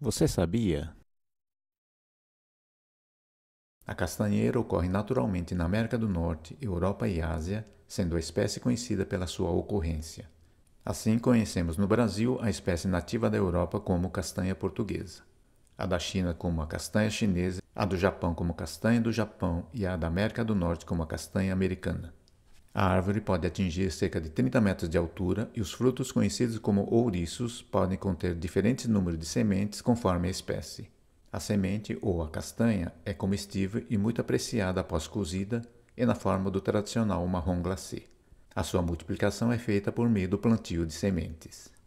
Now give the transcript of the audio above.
Você sabia? A castanheira ocorre naturalmente na América do Norte, Europa e Ásia, sendo a espécie conhecida pela sua ocorrência. Assim, conhecemos no Brasil a espécie nativa da Europa como castanha portuguesa, a da China como a castanha chinesa, a do Japão como castanha do Japão e a da América do Norte como a castanha americana. A árvore pode atingir cerca de 30 metros de altura e os frutos, conhecidos como ouriços, podem conter diferentes números de sementes conforme a espécie. A semente ou a castanha é comestível e muito apreciada após cozida e na forma do tradicional marrom glacé. A sua multiplicação é feita por meio do plantio de sementes.